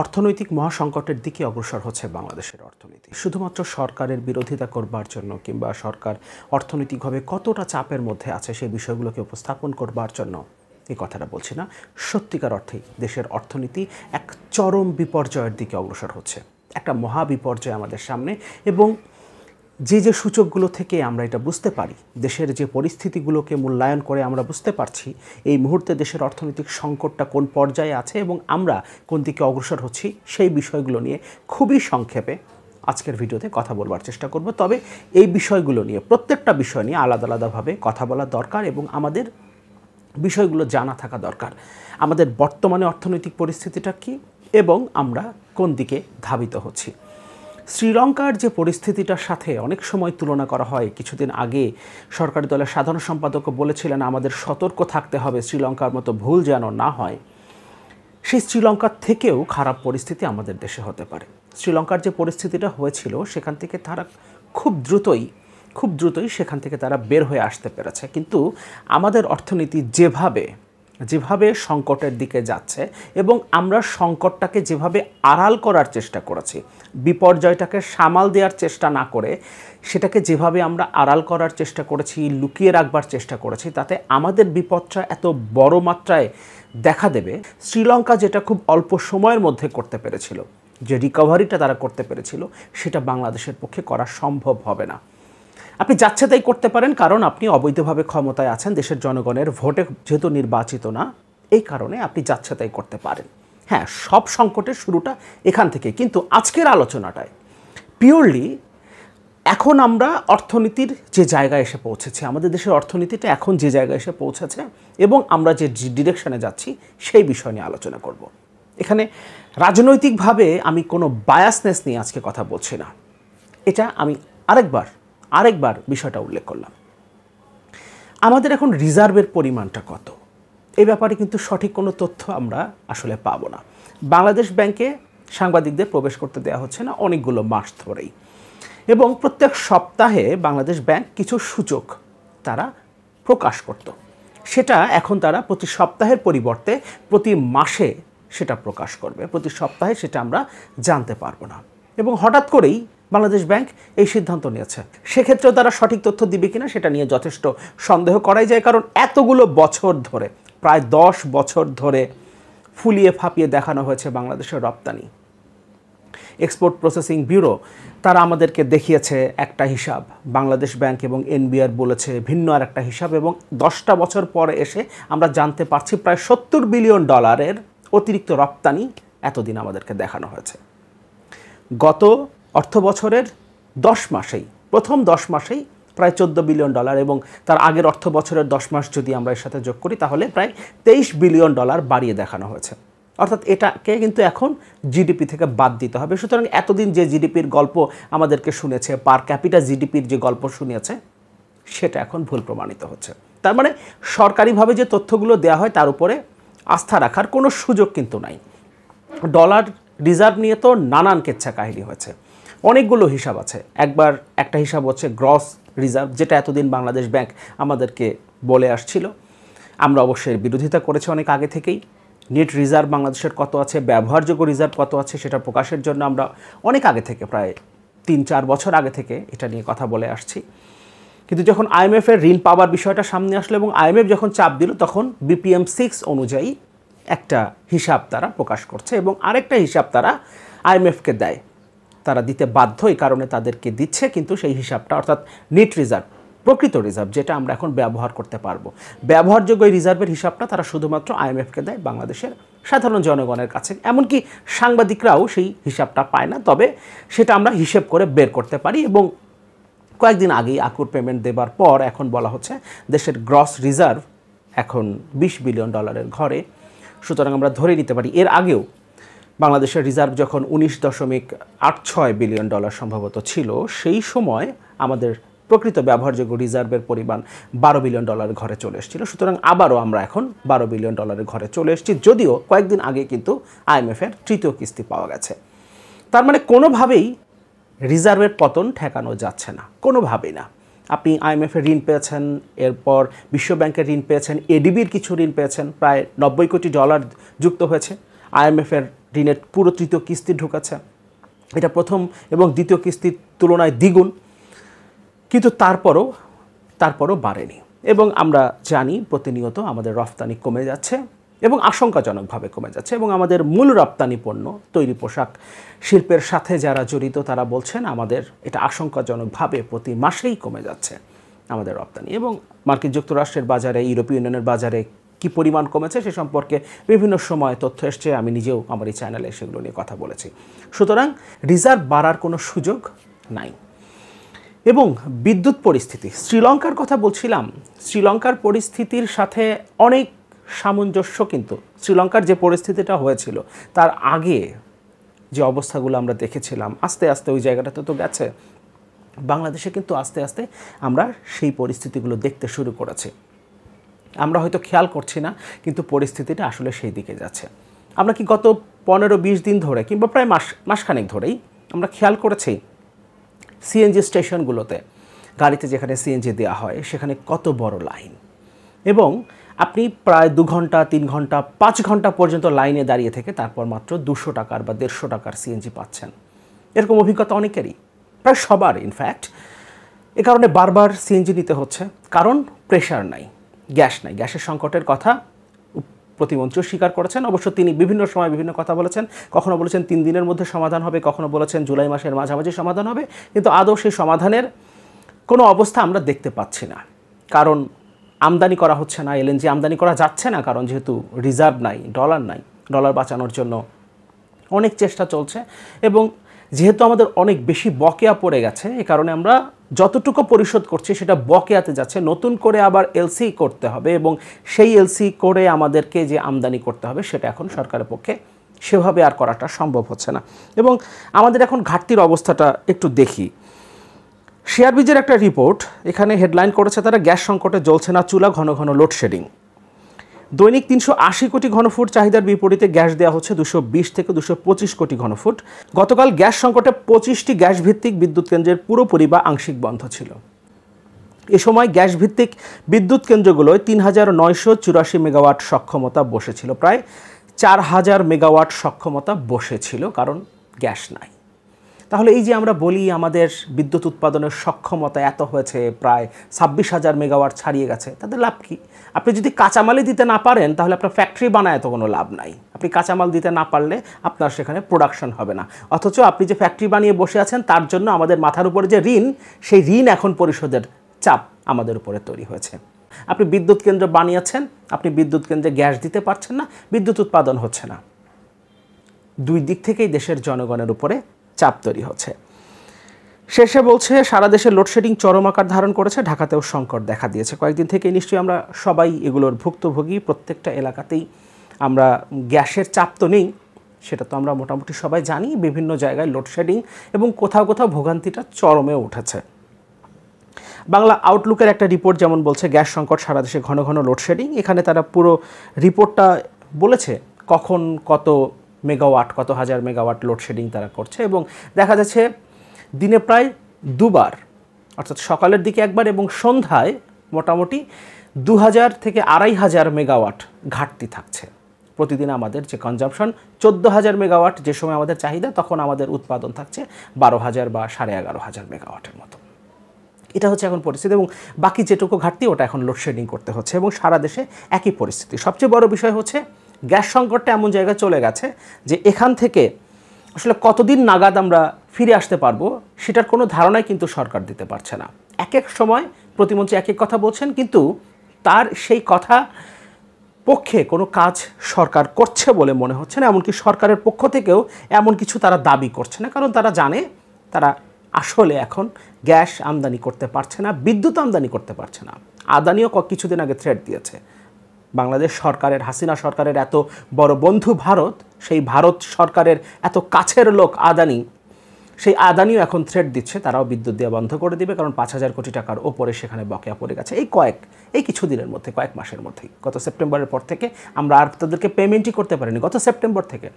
অর্থনৈতিক মহাসংকটের দিকে অগ্রসর হচ্ছে বাংলাদেশের অর্থনীতি শুধুমাত্র সরকারের বিরোধিতা করবার জন্য কিংবা সরকার অর্থনৈতিকভাবে কতটা চাপের মধ্যে আছে সেই বিষয়গুলোকে উপস্থাপন করবার জন্য এই কথাটা বলছি না সত্যিকার অর্থে দেশের অর্থনীতি এক চরম বিপর্যয়ের দিকে অগ্রসর হচ্ছে একটা মহা বিপর্যয় আমাদের সামনে এবং যে যে সূচকগুলো থেকে আমরা এটা বুঝতে পারি দেশের যে পরিস্থিতিগুলোকে মূল্যায়ন করে আমরা বুঝতে পারছি এই মুহূর্তে দেশের অর্থনৈতিক সংকটটা কোন পর্যায়ে আছে এবং আমরা কোন দিকে অগ্রসর হচ্ছি সেই বিষয়গুলো নিয়ে খুবই সংক্ষেপে আজকের ভিডিওতে কথা বলবার চেষ্টা করব তবে এই বিষয়গুলো নিয়ে প্রত্যেকটা বিষয় নিয়ে আলাদা আলাদাভাবে কথা বলা দরকার এবং আমাদের বিষয়গুলো জানা থাকা দরকার আমাদের বর্তমানে অর্থনৈতিক পরিস্থিতিটা কী এবং আমরা কোন দিকে ধাবিত হচ্ছি শ্রীলঙ্কার যে পরিস্থিতিটার সাথে অনেক সময় তুলনা করা হয় কিছুদিন আগে সরকারি দলের সাধারণ সম্পাদক বলেছিলেন আমাদের সতর্ক থাকতে হবে শ্রীলঙ্কার মতো ভুল যেন না হয় সেই শ্রীলঙ্কার থেকেও খারাপ পরিস্থিতি আমাদের দেশে হতে পারে শ্রীলঙ্কার যে পরিস্থিতিটা হয়েছিল সেখান থেকে তারা খুব দ্রুতই খুব দ্রুতই সেখান থেকে তারা বের হয়ে আসতে পেরেছে কিন্তু আমাদের অর্থনীতি যেভাবে যেভাবে সংকটের দিকে যাচ্ছে এবং আমরা সংকটটাকে যেভাবে আড়াল করার চেষ্টা করেছি বিপর্যয়টাকে সামাল দেওয়ার চেষ্টা না করে সেটাকে যেভাবে আমরা আড়াল করার চেষ্টা করেছি লুকিয়ে রাখবার চেষ্টা করেছি তাতে আমাদের বিপদটা এত বড় মাত্রায় দেখা দেবে শ্রীলঙ্কা যেটা খুব অল্প সময়ের মধ্যে করতে পেরেছিল যে রিকভারিটা তারা করতে পেরেছিল সেটা বাংলাদেশের পক্ষে করা সম্ভব হবে না আপনি যাচ্ছে তাই করতে পারেন কারণ আপনি অবৈধভাবে ক্ষমতায় আছেন দেশের জনগণের ভোটে যেহেতু নির্বাচিত না এই কারণে আপনি যাচ্ছে তাই করতে পারেন হ্যাঁ সব সংকটের শুরুটা এখান থেকে কিন্তু আজকের আলোচনাটায় পিওরলি এখন আমরা অর্থনীতির যে জায়গায় এসে পৌঁছেছে আমাদের দেশের অর্থনীতিটা এখন যে জায়গায় এসে পৌঁছেছে এবং আমরা যে ডিরেকশনে যাচ্ছি সেই বিষয় নিয়ে আলোচনা করব। এখানে রাজনৈতিকভাবে আমি কোনো বায়াসনেস নিয়ে আজকে কথা বলছি না এটা আমি আরেকবার আরেকবার বিষয়টা উল্লেখ করলাম আমাদের এখন রিজার্ভের পরিমাণটা কত এ ব্যাপারে কিন্তু সঠিক কোনো তথ্য আমরা আসলে পাবো না বাংলাদেশ ব্যাংকে সাংবাদিকদের প্রবেশ করতে দেওয়া হচ্ছে না অনেকগুলো মাস ধরেই এবং প্রত্যেক সপ্তাহে বাংলাদেশ ব্যাংক কিছু সূচক তারা প্রকাশ করত সেটা এখন তারা প্রতি সপ্তাহের পরিবর্তে প্রতি মাসে সেটা প্রকাশ করবে প্রতি সপ্তাহে সেটা আমরা জানতে পারবো না এবং হঠাৎ করেই বাংলাদেশ ব্যাংক এই সিদ্ধান্ত নিয়েছে সেক্ষেত্রে তারা সঠিক তথ্য দিবে কিনা সেটা নিয়ে যথেষ্ট সন্দেহ করাই যায় কারণ এতগুলো বছর ধরে প্রায় দশ বছর ধরে ফুলিয়ে ফাঁপিয়ে দেখানো হয়েছে বাংলাদেশের রপ্তানি এক্সপোর্ট প্রসেসিং ব্যুরো তারা আমাদেরকে দেখিয়েছে একটা হিসাব বাংলাদেশ ব্যাংক এবং এনবিআর বলেছে ভিন্ন আর একটা হিসাব এবং দশটা বছর পরে এসে আমরা জানতে পারছি প্রায় সত্তর বিলিয়ন ডলারের অতিরিক্ত রপ্তানি এতদিন আমাদেরকে দেখানো হয়েছে গত অর্থ বছরের দশ মাসেই প্রথম দশ মাসেই প্রায় চোদ্দ বিলিয়ন ডলার এবং তার আগের অর্থ বছরের দশ মাস যদি আমরা এর সাথে যোগ করি তাহলে প্রায় তেইশ বিলিয়ন ডলার বাড়িয়ে দেখানো হয়েছে অর্থাৎ এটাকে কিন্তু এখন জিডিপি থেকে বাদ দিতে হবে সুতরাং এতদিন যে জিডিপির গল্প আমাদেরকে শুনেছে পার ক্যাপিটা জিডিপির যে গল্প শুনেছে সেটা এখন ভুল প্রমাণিত হচ্ছে তার মানে সরকারিভাবে যে তথ্যগুলো দেওয়া হয় তার উপরে আস্থা রাখার কোনো সুযোগ কিন্তু নাই ডলার রিজার্ভ নিয়ে তো নানান কেচ্ছা কাহিনী হয়েছে অনেকগুলো হিসাব আছে একবার একটা হিসাব হচ্ছে গ্রস রিজার্ভ যেটা এতদিন বাংলাদেশ ব্যাংক আমাদেরকে বলে আসছিল আমরা অবশ্যই বিরোধিতা করেছি অনেক আগে থেকেই নেট রিজার্ভ বাংলাদেশের কত আছে ব্যবহারযোগ্য রিজার্ভ কত আছে সেটা প্রকাশের জন্য আমরা অনেক আগে থেকে প্রায় তিন চার বছর আগে থেকে এটা নিয়ে কথা বলে আসছি কিন্তু যখন আইএমএফ এর ঋণ পাওয়ার বিষয়টা সামনে আসলো এবং আইএমএফ যখন চাপ দিল তখন বিপিএম সিক্স অনুযায়ী একটা হিসাব তারা প্রকাশ করছে এবং আরেকটা হিসাব তারা আইএমএফকে দেয় তারা দিতে বাধ্য এই কারণে তাদেরকে দিচ্ছে কিন্তু সেই হিসাবটা অর্থাৎ নিট রিজার্ভ প্রকৃত রিজার্ভ যেটা আমরা এখন ব্যবহার করতে পারবো ব্যবহারযোগ্য রিজার্ভের হিসাবটা তারা শুধুমাত্র আইএমএফকে দেয় বাংলাদেশের সাধারণ জনগণের কাছে এমনকি সাংবাদিকরাও সেই হিসাবটা পায় না তবে সেটা আমরা হিসেব করে বের করতে পারি এবং কয়েকদিন আগেই আকুর পেমেন্ট দেবার পর এখন বলা হচ্ছে দেশের গ্রস রিজার্ভ এখন ২০ বিলিয়ন ডলারের ঘরে সুতরাং আমরা ধরে নিতে পারি এর আগেও বাংলাদেশের রিজার্ভ যখন উনিশ দশমিক আট ছয় বিলিয়ন ডলার সম্ভবত ছিল সেই সময় আমাদের প্রকৃত ব্যবহারযোগ্য রিজার্ভের পরিমাণ বারো বিলিয়ন ডলারের ঘরে চলে এসেছিল সুতরাং আবারও আমরা এখন বারো বিলিয়ন ডলারের ঘরে চলে এসেছি যদিও কয়েকদিন আগে কিন্তু আইএমএফের তৃতীয় কিস্তি পাওয়া গেছে তার মানে কোনোভাবেই রিজার্ভের পতন ঠেকানো যাচ্ছে না কোনোভাবেই না আপনি আইএমএফের ঋণ পেয়েছেন এরপর বিশ্বব্যাংকের ঋণ পেয়েছেন এডিবির কিছু ঋণ পেয়েছেন প্রায় নব্বই কোটি ডলার যুক্ত হয়েছে আইএমএফের ঋণের পুরো তৃতীয় কিস্তি ঢুকাছে এটা প্রথম এবং দ্বিতীয় কিস্তির তুলনায় দ্বিগুণ কিন্তু তারপরও তারপরও বাড়েনি এবং আমরা জানি প্রতিনিয়ত আমাদের রফতানি কমে যাচ্ছে এবং আশঙ্কাজনকভাবে কমে যাচ্ছে এবং আমাদের মূল রপ্তানি পণ্য তৈরি পোশাক শিল্পের সাথে যারা জড়িত তারা বলছেন আমাদের এটা আশঙ্কাজনকভাবে প্রতি মাসেই কমে যাচ্ছে আমাদের রপ্তানি এবং মার্কিন যুক্তরাষ্ট্রের বাজারে ইউরোপীয় ইউনিয়নের বাজারে কি পরিমাণ কমেছে সে সম্পর্কে বিভিন্ন সময় তথ্য এসছে আমি নিজেও আমার এই চ্যানেলে সেগুলো নিয়ে কথা বলেছি সুতরাং রিজার্ভ বাড়ার কোনো সুযোগ নাই এবং বিদ্যুৎ পরিস্থিতি শ্রীলঙ্কার কথা বলছিলাম শ্রীলঙ্কার পরিস্থিতির সাথে অনেক সামঞ্জস্য কিন্তু শ্রীলঙ্কার যে পরিস্থিতিটা হয়েছিল তার আগে যে অবস্থাগুলো আমরা দেখেছিলাম আস্তে আস্তে ওই জায়গাটাতে তো গেছে বাংলাদেশে কিন্তু আস্তে আস্তে আমরা সেই পরিস্থিতিগুলো দেখতে শুরু করেছি আমরা হয়তো খেয়াল করছি না কিন্তু পরিস্থিতিটা আসলে সেই দিকে যাচ্ছে আমরা কি গত পনেরো বিশ দিন ধরে কিংবা প্রায় মাস মাসখানেক ধরেই আমরা খেয়াল করেছি সিএনজি স্টেশনগুলোতে গাড়িতে যেখানে সিএনজি দেওয়া হয় সেখানে কত বড় লাইন এবং আপনি প্রায় দু ঘন্টা তিন ঘন্টা পাঁচ ঘন্টা পর্যন্ত লাইনে দাঁড়িয়ে থেকে তারপর মাত্র দুশো টাকার বা দেড়শো টাকার সিএনজি পাচ্ছেন এরকম অভিজ্ঞতা অনেকেরই প্রায় সবার ইনফ্যাক্ট এ কারণে বারবার সিএনজি নিতে হচ্ছে কারণ প্রেশার নাই গ্যাস নাই গ্যাসের সংকটের কথা প্রতিমন্ত্রীও স্বীকার করেছেন অবশ্য তিনি বিভিন্ন সময় বিভিন্ন কথা বলেছেন কখনো বলেছেন তিন দিনের মধ্যে সমাধান হবে কখনো বলেছেন জুলাই মাসের মাঝামাঝি সমাধান হবে কিন্তু আদৌ সেই সমাধানের কোনো অবস্থা আমরা দেখতে পাচ্ছি না কারণ আমদানি করা হচ্ছে না এলএনজি আমদানি করা যাচ্ছে না কারণ যেহেতু রিজার্ভ নাই ডলার নাই ডলার বাঁচানোর জন্য অনেক চেষ্টা চলছে এবং যেহেতু আমাদের অনেক বেশি বকেয়া পড়ে গেছে এ কারণে আমরা যতটুকু পরিশোধ করছি সেটা বকেয়াতে যাচ্ছে নতুন করে আবার এলসি করতে হবে এবং সেই এলসি করে আমাদেরকে যে আমদানি করতে হবে সেটা এখন সরকারের পক্ষে সেভাবে আর করাটা সম্ভব হচ্ছে না এবং আমাদের এখন ঘাটতির অবস্থাটা একটু দেখি শেয়ারবিজের একটা রিপোর্ট এখানে হেডলাইন করেছে তারা গ্যাস সংকটে জ্বলছে না চুলা ঘন ঘন লোডশেডিং দৈনিক তিনশো আশি কোটি ঘনফুট চাহিদার বিপরীতে গ্যাস দেওয়া হচ্ছে দুশো বিশ থেকে দুশো পঁচিশ কোটি ঘনফুট গতকাল গ্যাস সংকটে পঁচিশটি গ্যাস ভিত্তিক বিদ্যুৎ কেন্দ্রের পুরোপুরি বা আংশিক বন্ধ ছিল এ সময় গ্যাস ভিত্তিক বিদ্যুৎ কেন্দ্রগুলোয় তিন হাজার নয়শো চুরাশি মেগাওয়াট সক্ষমতা বসেছিল প্রায় চার হাজার মেগাওয়াট সক্ষমতা বসেছিল কারণ গ্যাস নাই তাহলে এই যে আমরা বলি আমাদের বিদ্যুৎ উৎপাদনের সক্ষমতা এত হয়েছে প্রায় ছাব্বিশ হাজার মেগাওয়াট ছাড়িয়ে গেছে তাদের লাভ কি আপনি যদি কাঁচামালই দিতে না পারেন তাহলে আপনার ফ্যাক্টরি বানায় তো কোনো লাভ নাই আপনি কাঁচামাল দিতে না পারলে আপনার সেখানে প্রোডাকশন হবে না অথচ আপনি যে ফ্যাক্টরি বানিয়ে বসে আছেন তার জন্য আমাদের মাথার উপরে যে ঋণ সেই ঋণ এখন পরিশোধের চাপ আমাদের উপরে তৈরি হয়েছে আপনি বিদ্যুৎ কেন্দ্র বানিয়েছেন আপনি বিদ্যুৎ কেন্দ্রে গ্যাস দিতে পারছেন না বিদ্যুৎ উৎপাদন হচ্ছে না দুই দিক থেকেই দেশের জনগণের উপরে চাপ তৈরি হচ্ছে শেষে বলছে সারা দেশে লোডশেডিং চরম আকার ধারণ করেছে ঢাকাতেও সংকট দেখা দিয়েছে কয়েকদিন থেকে নিশ্চয়ই আমরা সবাই এগুলোর ভুক্তভোগী প্রত্যেকটা এলাকাতেই আমরা গ্যাসের চাপ তো নেই সেটা তো আমরা মোটামুটি সবাই জানি বিভিন্ন জায়গায় লোডশেডিং এবং কোথাও কোথাও ভোগান্তিটা চরমে উঠেছে বাংলা আউটলুকের একটা রিপোর্ট যেমন বলছে গ্যাস সংকট সারা দেশে ঘন ঘন লোডশেডিং এখানে তারা পুরো রিপোর্টটা বলেছে কখন কত মেগাওয়াট কত হাজার মেগাওয়াট লোডশেডিং তারা করছে এবং দেখা যাচ্ছে দিনে প্রায় দুবার অর্থাৎ সকালের দিকে একবার এবং সন্ধ্যায় মোটামুটি দু হাজার থেকে আড়াই হাজার মেগাওয়াট ঘাটতি থাকছে প্রতিদিন আমাদের যে কনজাম্পশন চোদ্দো হাজার মেগাওয়াট যে সময় আমাদের চাহিদা তখন আমাদের উৎপাদন থাকছে বারো হাজার বা সাড়ে এগারো হাজার মেগাওয়াটের মতো এটা হচ্ছে এখন পরিস্থিতি এবং বাকি যেটুকু ঘাটতি ওটা এখন লোডশেডিং করতে হচ্ছে এবং সারা দেশে একই পরিস্থিতি সবচেয়ে বড় বিষয় হচ্ছে গ্যাস সংকটটা এমন জায়গায় চলে গেছে যে এখান থেকে আসলে কতদিন নাগাদ আমরা ফিরে আসতে পারবো সেটার কোনো ধারণাই কিন্তু সরকার দিতে পারছে না এক এক সময় প্রতিমন্ত্রী এক এক কথা বলছেন কিন্তু তার সেই কথা পক্ষে কোনো কাজ সরকার করছে বলে মনে হচ্ছে না এমনকি সরকারের পক্ষ থেকেও এমন কিছু তারা দাবি করছে না কারণ তারা জানে তারা আসলে এখন গ্যাস আমদানি করতে পারছে না বিদ্যুৎ আমদানি করতে পারছে না আদানিও কিছুদিন আগে থ্রেড দিয়েছে বাংলাদেশ সরকারের হাসিনা সরকারের এত বড় বন্ধু ভারত সেই ভারত সরকারের এত কাছের লোক আদানি সেই আদানিও এখন থ্রেট দিচ্ছে তারাও বিদ্যুৎ দেওয়া বন্ধ করে দিবে কারণ পাঁচ হাজার কোটি টাকার ওপরে সেখানে বকেয়া পড়ে গেছে এই কয়েক এই কিছু দিনের মধ্যে কয়েক মাসের মধ্যেই গত সেপ্টেম্বরের পর থেকে আমরা আর তাদেরকে পেমেন্টই করতে পারিনি গত সেপ্টেম্বর থেকে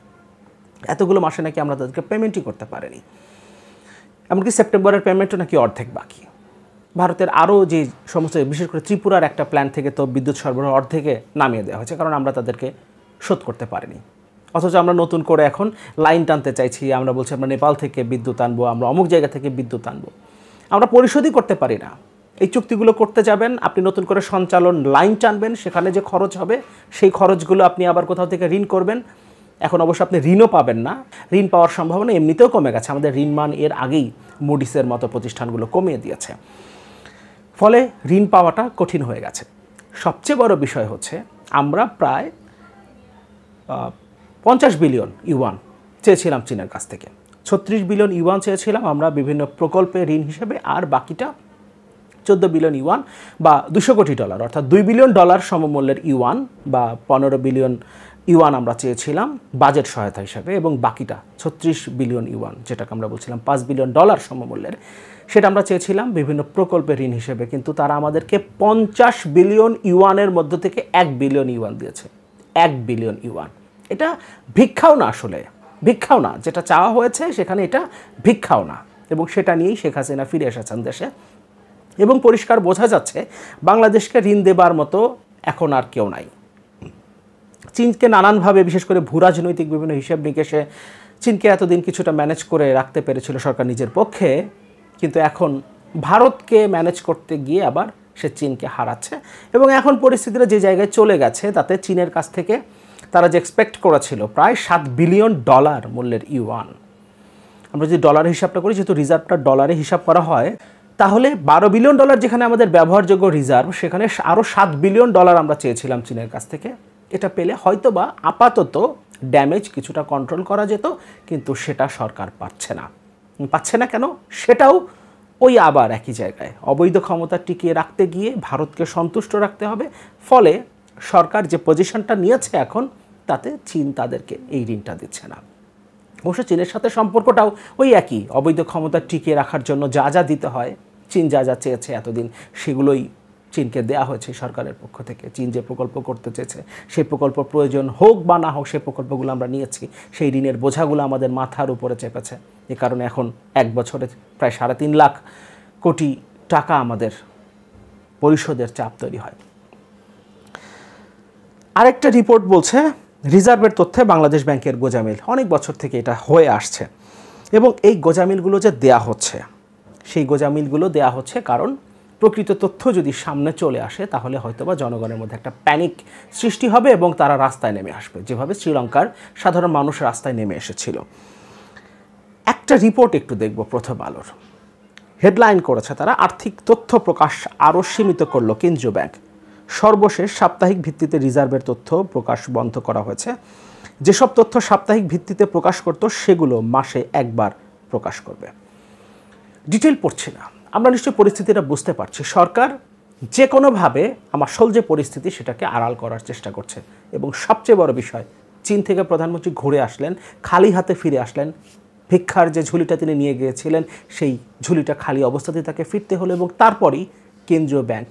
এতগুলো মাসে নাকি আমরা তাদেরকে পেমেন্টই করতে পারিনি এমনকি সেপ্টেম্বরের পেমেন্টও নাকি অর্ধেক বাকি ভারতের আরও যে সমস্ত বিশেষ করে ত্রিপুরার একটা প্ল্যান থেকে তো বিদ্যুৎ সরবরাহ অর্ধেকে নামিয়ে দেওয়া হয়েছে কারণ আমরা তাদেরকে শোধ করতে পারিনি অথচ আমরা নতুন করে এখন লাইন টানতে চাইছি আমরা বলছি আমরা নেপাল থেকে বিদ্যুৎ আনবো আমরা অমুক জায়গা থেকে বিদ্যুৎ আনবো আমরা পরিশোধই করতে পারি না এই চুক্তিগুলো করতে যাবেন আপনি নতুন করে সঞ্চালন লাইন টানবেন সেখানে যে খরচ হবে সেই খরচগুলো আপনি আবার কোথাও থেকে ঋণ করবেন এখন অবশ্য আপনি ঋণও পাবেন না ঋণ পাওয়ার সম্ভাবনা এমনিতেও কমে গেছে আমাদের ঋণ মান এর আগেই মুডিসের মতো প্রতিষ্ঠানগুলো কমিয়ে দিয়েছে ফলে ঋণ পাওয়াটা কঠিন হয়ে গেছে সবচেয়ে বড় বিষয় হচ্ছে আমরা প্রায় পঞ্চাশ বিলিয়ন ইউয়ান চেয়েছিলাম চীনের কাছ থেকে ছত্রিশ বিলিয়ন ইউয়ান চেয়েছিলাম আমরা বিভিন্ন প্রকল্পে ঋণ হিসেবে আর বাকিটা চোদ্দ বিলিয়ন ইউয়ান বা দুশো কোটি ডলার অর্থাৎ দুই বিলিয়ন ডলার সমমূল্যের ইউয়ান বা পনেরো বিলিয়ন ইউয়ান আমরা চেয়েছিলাম বাজেট সহায়তা হিসাবে এবং বাকিটা ছত্রিশ বিলিয়ন ইউয়ান যেটাকে আমরা বলছিলাম পাঁচ বিলিয়ন ডলার সমমূল্যের সেটা আমরা চেয়েছিলাম বিভিন্ন প্রকল্পের ঋণ হিসেবে কিন্তু তারা আমাদেরকে পঞ্চাশ বিলিয়ন ইউয়ানের মধ্য থেকে এক বিলিয়ন ইউয়ান দিয়েছে এক বিলিয়ন ইউয়ান এটা ভিক্ষাও না আসলে ভিক্ষাও না যেটা চাওয়া হয়েছে সেখানে এটা ভিক্ষাও না এবং সেটা নিয়েই শেখ হাসিনা ফিরে এসেছেন দেশে এবং পরিষ্কার বোঝা যাচ্ছে বাংলাদেশকে ঋণ দেবার মতো এখন আর কেউ নাই চীনকে নানানভাবে বিশেষ করে রাজনৈতিক বিভিন্ন হিসাব নিকেশে চীনকে এতদিন কিছুটা ম্যানেজ করে রাখতে পেরেছিল সরকার নিজের পক্ষে কিন্তু এখন ভারতকে ম্যানেজ করতে গিয়ে আবার সে চীনকে হারাচ্ছে এবং এখন পরিস্থিতিটা যে জায়গায় চলে গেছে তাতে চীনের কাছ থেকে তারা যে এক্সপেক্ট করেছিল প্রায় সাত বিলিয়ন ডলার মূল্যের ইউয়ান আমরা যদি ডলার হিসাবটা করি যেহেতু রিজার্ভটা ডলারে হিসাব করা হয় তাহলে বারো বিলিয়ন ডলার যেখানে আমাদের ব্যবহারযোগ্য রিজার্ভ সেখানে আরও সাত বিলিয়ন ডলার আমরা চেয়েছিলাম চীনের কাছ থেকে এটা পেলে হয়তো বা আপাতত ড্যামেজ কিছুটা কন্ট্রোল করা যেত কিন্তু সেটা সরকার পাচ্ছে না পাচ্ছে না কেন সেটাও ওই আবার একই জায়গায় অবৈধ ক্ষমতা টিকিয়ে রাখতে গিয়ে ভারতকে সন্তুষ্ট রাখতে হবে ফলে সরকার যে পজিশনটা নিয়েছে এখন তাতে চীন তাদেরকে এই ঋণটা দিচ্ছে না অবশ্য চীনের সাথে সম্পর্কটাও ওই একই অবৈধ ক্ষমতা টিকিয়ে রাখার জন্য যা যা দিতে হয় চীন যা যা চেয়েছে এতদিন সেগুলোই চীনকে দেয়া হয়েছে সরকারের পক্ষ থেকে চীন যে প্রকল্প করতে চেয়েছে সেই প্রকল্প প্রয়োজন হোক বা না হোক সেই প্রকল্পগুলো আমরা নিয়েছি সেই ঋণের বোঝাগুলো আমাদের মাথার উপরে চেপেছে এ কারণে এখন এক বছরে প্রায় সাড়ে তিন লাখ কোটি টাকা আমাদের পরিশোধের চাপ তৈরি হয় আরেকটা রিপোর্ট বলছে রিজার্ভের তথ্যে বাংলাদেশ ব্যাংকের গোজামিল অনেক বছর থেকে এটা হয়ে আসছে এবং এই গোজামিলগুলো যে দেয়া হচ্ছে সেই গোজামিলগুলো দেয়া হচ্ছে কারণ প্রকৃত তথ্য যদি সামনে চলে আসে তাহলে হয়তোবা জনগণের মধ্যে একটা প্যানিক সৃষ্টি হবে এবং তারা রাস্তায় নেমে আসবে যেভাবে শ্রীলঙ্কার সাধারণ মানুষ রাস্তায় নেমে এসেছিল একটা রিপোর্ট একটু দেখব প্রথম আলোর হেডলাইন করেছে তারা আর্থিক তথ্য প্রকাশ আরও সীমিত করল কেন্দ্রীয় ব্যাংক সর্বশেষ সাপ্তাহিক ভিত্তিতে রিজার্ভের তথ্য প্রকাশ বন্ধ করা হয়েছে যেসব তথ্য সাপ্তাহিক ভিত্তিতে প্রকাশ করত সেগুলো মাসে একবার প্রকাশ করবে ডিটেল পড়ছি না আমরা নিশ্চয়ই পরিস্থিতিটা বুঝতে পারছি সরকার যে কোনোভাবে আমার যে পরিস্থিতি সেটাকে আড়াল করার চেষ্টা করছে এবং সবচেয়ে বড় বিষয় চীন থেকে প্রধানমন্ত্রী ঘুরে আসলেন খালি হাতে ফিরে আসলেন ভিক্ষার যে ঝুলিটা তিনি নিয়ে গিয়েছিলেন সেই ঝুলিটা খালি অবস্থাতে তাকে ফিরতে হলো এবং তারপরই কেন্দ্রীয় ব্যাংক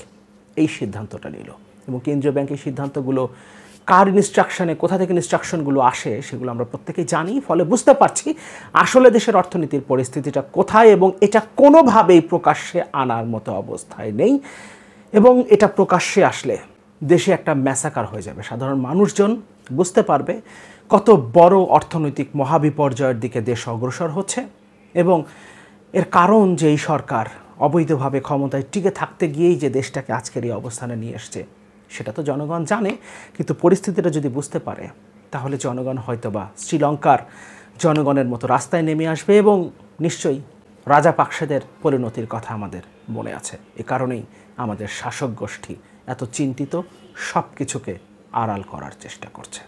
এই সিদ্ধান্তটা নিল এবং কেন্দ্রীয় ব্যাংক এই সিদ্ধান্তগুলো কার ইনস্ট্রাকশনে কোথা থেকে ইনস্ট্রাকশনগুলো আসে সেগুলো আমরা প্রত্যেকেই জানি ফলে বুঝতে পারছি আসলে দেশের অর্থনীতির পরিস্থিতিটা কোথায় এবং এটা কোনোভাবেই প্রকাশ্যে আনার মতো অবস্থায় নেই এবং এটা প্রকাশ্যে আসলে দেশে একটা ম্যাসাকার হয়ে যাবে সাধারণ মানুষজন বুঝতে পারবে কত বড় অর্থনৈতিক মহাবিপর্যয়ের দিকে দেশ অগ্রসর হচ্ছে এবং এর কারণ যে এই সরকার অবৈধভাবে ক্ষমতায় টিকে থাকতে গিয়েই যে দেশটাকে আজকের এই অবস্থানে নিয়ে এসছে সেটা তো জনগণ জানে কিন্তু পরিস্থিতিটা যদি বুঝতে পারে তাহলে জনগণ হয়তোবা শ্রীলঙ্কার জনগণের মতো রাস্তায় নেমে আসবে এবং নিশ্চয়ই রাজা পাকসাদের পরিণতির কথা আমাদের মনে আছে এ কারণেই আমাদের শাসক গোষ্ঠী এত চিন্তিত সব কিছুকে আড়াল করার চেষ্টা করছে